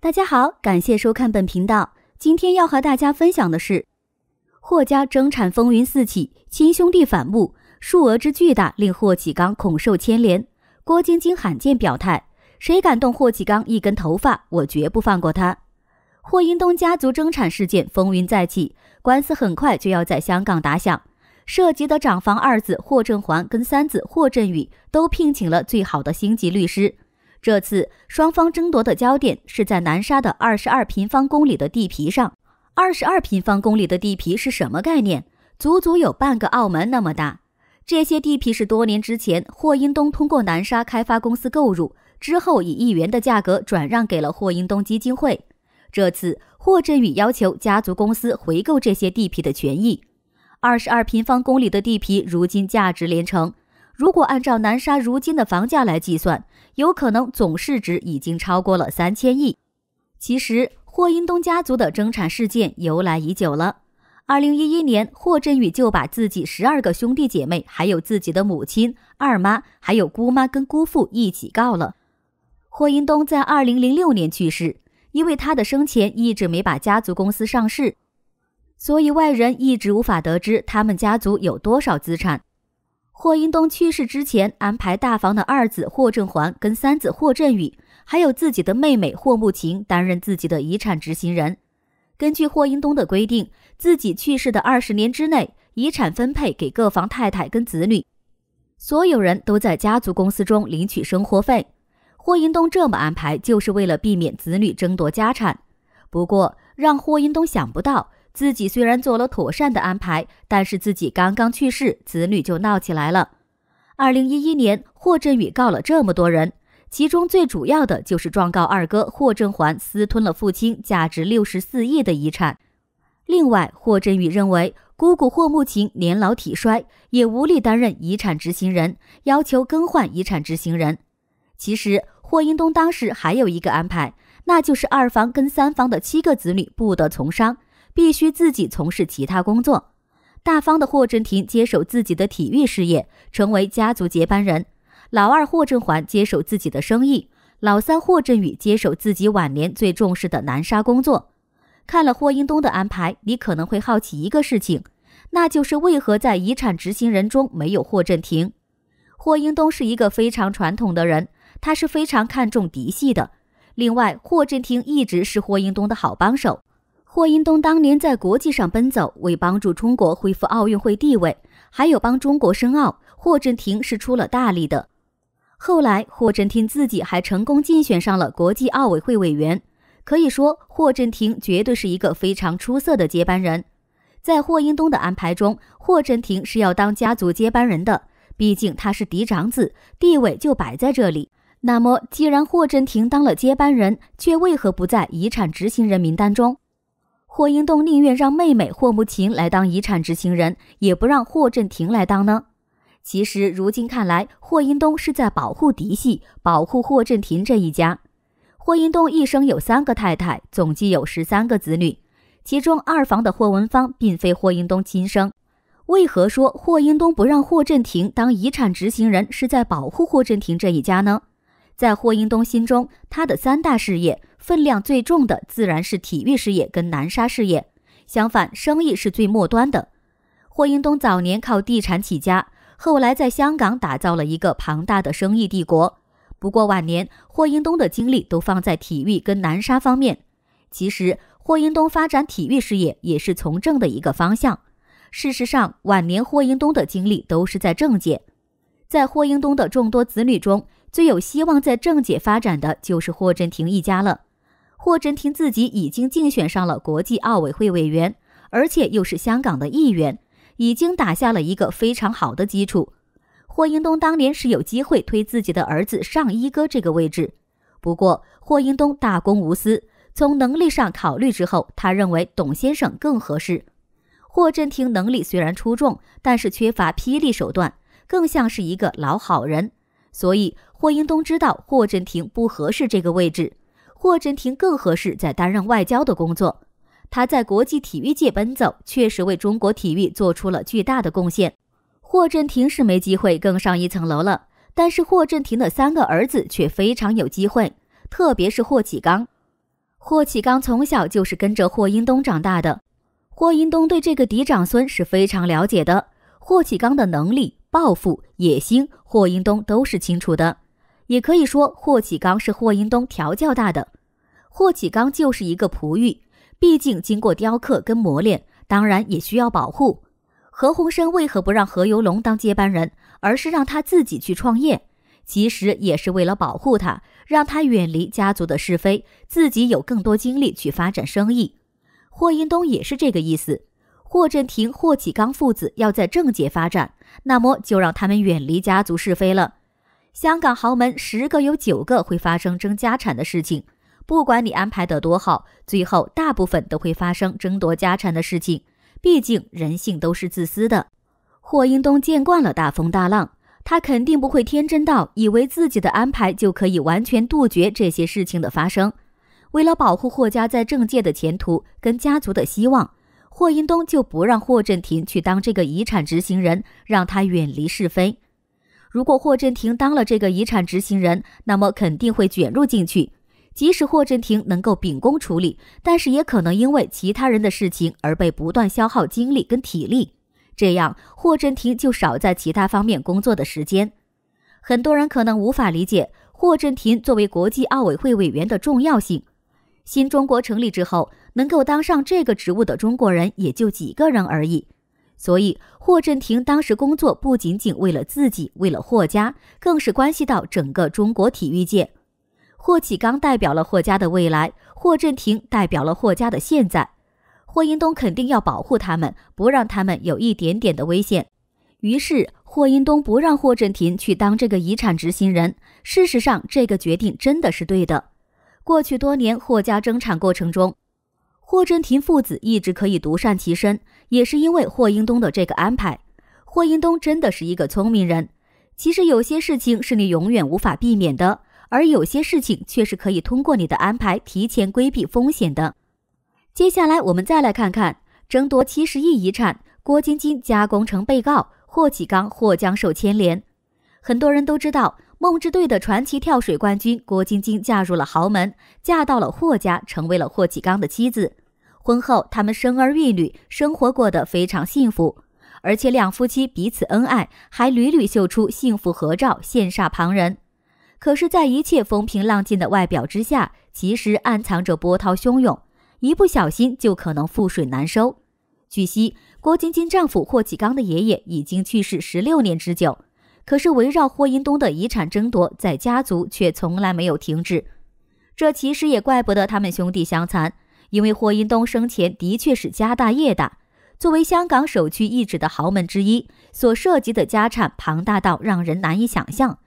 大家好，感谢收看本频道。今天要和大家分享的是霍家争产风云四起，亲兄弟反目，数额之巨大令霍启刚恐受牵连。郭晶晶罕见表态：谁敢动霍启刚一根头发，我绝不放过他。霍英东家族争产事件风云再起，官司很快就要在香港打响。涉及的长房二子霍振环跟三子霍振宇都聘请了最好的星级律师。这次双方争夺的焦点是在南沙的二十二平方公里的地皮上。二十二平方公里的地皮是什么概念？足足有半个澳门那么大。这些地皮是多年之前霍英东通过南沙开发公司购入，之后以一元的价格转让给了霍英东基金会。这次霍振宇要求家族公司回购这些地皮的权益。二十二平方公里的地皮如今价值连城，如果按照南沙如今的房价来计算，有可能总市值已经超过了三千亿。其实霍英东家族的争产事件由来已久了。二零一一年，霍震宇就把自己十二个兄弟姐妹，还有自己的母亲、二妈，还有姑妈跟姑父一起告了霍英东。在二零零六年去世，因为他的生前一直没把家族公司上市。所以外人一直无法得知他们家族有多少资产。霍英东去世之前，安排大房的二子霍振环、跟三子霍振宇，还有自己的妹妹霍慕琴担任自己的遗产执行人。根据霍英东的规定，自己去世的二十年之内，遗产分配给各房太太跟子女，所有人都在家族公司中领取生活费。霍英东这么安排，就是为了避免子女争夺家产。不过，让霍英东想不到。自己虽然做了妥善的安排，但是自己刚刚去世，子女就闹起来了。二零一一年，霍振宇告了这么多人，其中最主要的就是状告二哥霍振环私吞了父亲价值六十四亿的遗产。另外，霍振宇认为姑姑霍慕琴年老体衰，也无力担任遗产执行人，要求更换遗产执行人。其实，霍英东当时还有一个安排，那就是二房跟三房的七个子女不得从商。必须自己从事其他工作。大方的霍震霆接手自己的体育事业，成为家族接班人；老二霍振环接手自己的生意；老三霍震宇接手自己晚年最重视的南沙工作。看了霍英东的安排，你可能会好奇一个事情，那就是为何在遗产执行人中没有霍震霆？霍英东是一个非常传统的人，他是非常看重嫡系的。另外，霍震霆一直是霍英东的好帮手。霍英东当年在国际上奔走，为帮助中国恢复奥运会地位，还有帮中国申奥，霍震霆是出了大力的。后来，霍震霆自己还成功竞选上了国际奥委会委员，可以说霍震霆绝对是一个非常出色的接班人。在霍英东的安排中，霍震霆是要当家族接班人的，毕竟他是嫡长子，地位就摆在这里。那么，既然霍震霆当了接班人，却为何不在遗产执行人名单中？霍英东宁愿让妹妹霍慕琴来当遗产执行人，也不让霍振廷来当呢。其实如今看来，霍英东是在保护嫡系，保护霍振廷这一家。霍英东一生有三个太太，总计有十三个子女，其中二房的霍文芳并非霍英东亲生。为何说霍英东不让霍振廷当遗产执行人是在保护霍振廷这一家呢？在霍英东心中，他的三大事业。分量最重的自然是体育事业跟南沙事业，相反，生意是最末端的。霍英东早年靠地产起家，后来在香港打造了一个庞大的生意帝国。不过晚年，霍英东的精力都放在体育跟南沙方面。其实，霍英东发展体育事业也是从政的一个方向。事实上，晚年霍英东的精力都是在政界。在霍英东的众多子女中，最有希望在政界发展的就是霍震霆一家了。霍震霆自己已经竞选上了国际奥委会委员，而且又是香港的议员，已经打下了一个非常好的基础。霍英东当年是有机会推自己的儿子上一哥这个位置，不过霍英东大公无私，从能力上考虑之后，他认为董先生更合适。霍震霆能力虽然出众，但是缺乏霹雳手段，更像是一个老好人，所以霍英东知道霍震霆不合适这个位置。霍震霆更合适在担任外交的工作，他在国际体育界奔走，确实为中国体育做出了巨大的贡献。霍震霆是没机会更上一层楼了，但是霍震霆的三个儿子却非常有机会，特别是霍启刚。霍启刚从小就是跟着霍英东长大的，霍英东对这个嫡长孙是非常了解的，霍启刚的能力、抱负、野心，霍英东都是清楚的。也可以说，霍启刚是霍英东调教大的。霍启刚就是一个璞玉，毕竟经过雕刻跟磨练，当然也需要保护。何鸿燊为何不让何猷龙当接班人，而是让他自己去创业？其实也是为了保护他，让他远离家族的是非，自己有更多精力去发展生意。霍英东也是这个意思。霍震霆、霍启刚父子要在政界发展，那么就让他们远离家族是非了。香港豪门十个有九个会发生争家产的事情，不管你安排的多好，最后大部分都会发生争夺家产的事情。毕竟人性都是自私的。霍英东见惯了大风大浪，他肯定不会天真到以为自己的安排就可以完全杜绝这些事情的发生。为了保护霍家在政界的前途跟家族的希望，霍英东就不让霍震霆去当这个遗产执行人，让他远离是非。如果霍震霆当了这个遗产执行人，那么肯定会卷入进去。即使霍震霆能够秉公处理，但是也可能因为其他人的事情而被不断消耗精力跟体力，这样霍震霆就少在其他方面工作的时间。很多人可能无法理解霍震霆作为国际奥委会委员的重要性。新中国成立之后，能够当上这个职务的中国人也就几个人而已。所以，霍震霆当时工作不仅仅为了自己，为了霍家，更是关系到整个中国体育界。霍启刚代表了霍家的未来，霍震霆代表了霍家的现在。霍英东肯定要保护他们，不让他们有一点点的危险。于是，霍英东不让霍震霆去当这个遗产执行人。事实上，这个决定真的是对的。过去多年，霍家争产过程中。霍振廷父子一直可以独善其身，也是因为霍英东的这个安排。霍英东真的是一个聪明人。其实有些事情是你永远无法避免的，而有些事情却是可以通过你的安排提前规避风险的。接下来我们再来看看争夺七十亿遗产，郭晶晶加工成被告，霍启刚或将受牵连。很多人都知道。梦之队的传奇跳水冠军郭晶晶嫁入了豪门，嫁到了霍家，成为了霍启刚的妻子。婚后，他们生儿育女，生活过得非常幸福，而且两夫妻彼此恩爱，还屡屡秀出幸福合照，羡煞旁人。可是，在一切风平浪静的外表之下，其实暗藏着波涛汹涌，一不小心就可能覆水难收。据悉，郭晶晶丈夫霍启刚的爷爷已经去世十六年之久。可是，围绕霍英东的遗产争夺在家族却从来没有停止。这其实也怪不得他们兄弟相残，因为霍英东生前的确是家大业大，作为香港首屈一指的豪门之一，所涉及的家产庞大到让人难以想象。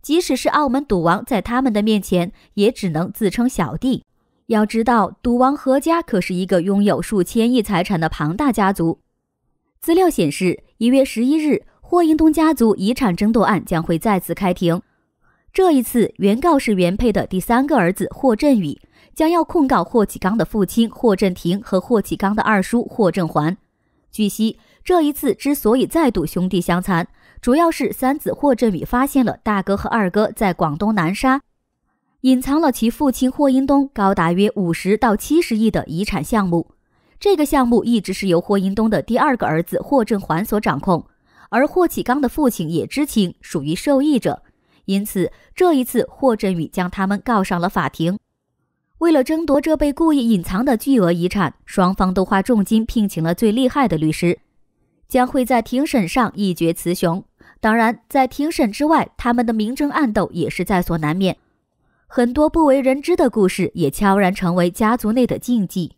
即使是澳门赌王，在他们的面前也只能自称小弟。要知道，赌王何家可是一个拥有数千亿财产的庞大家族。资料显示，一月十一日。霍英东家族遗产争夺案将会再次开庭。这一次，原告是原配的第三个儿子霍振宇，将要控告霍启刚的父亲霍振霆和霍启刚的二叔霍振寰。据悉，这一次之所以再度兄弟相残，主要是三子霍振宇发现了大哥和二哥在广东南沙隐藏了其父亲霍英东高达约五十到七十亿的遗产项目。这个项目一直是由霍英东的第二个儿子霍振环所掌控。而霍启刚的父亲也知情，属于受益者，因此这一次霍震宇将他们告上了法庭。为了争夺这被故意隐藏的巨额遗产，双方都花重金聘请了最厉害的律师，将会在庭审上一决雌雄。当然，在庭审之外，他们的明争暗斗也是在所难免，很多不为人知的故事也悄然成为家族内的禁忌。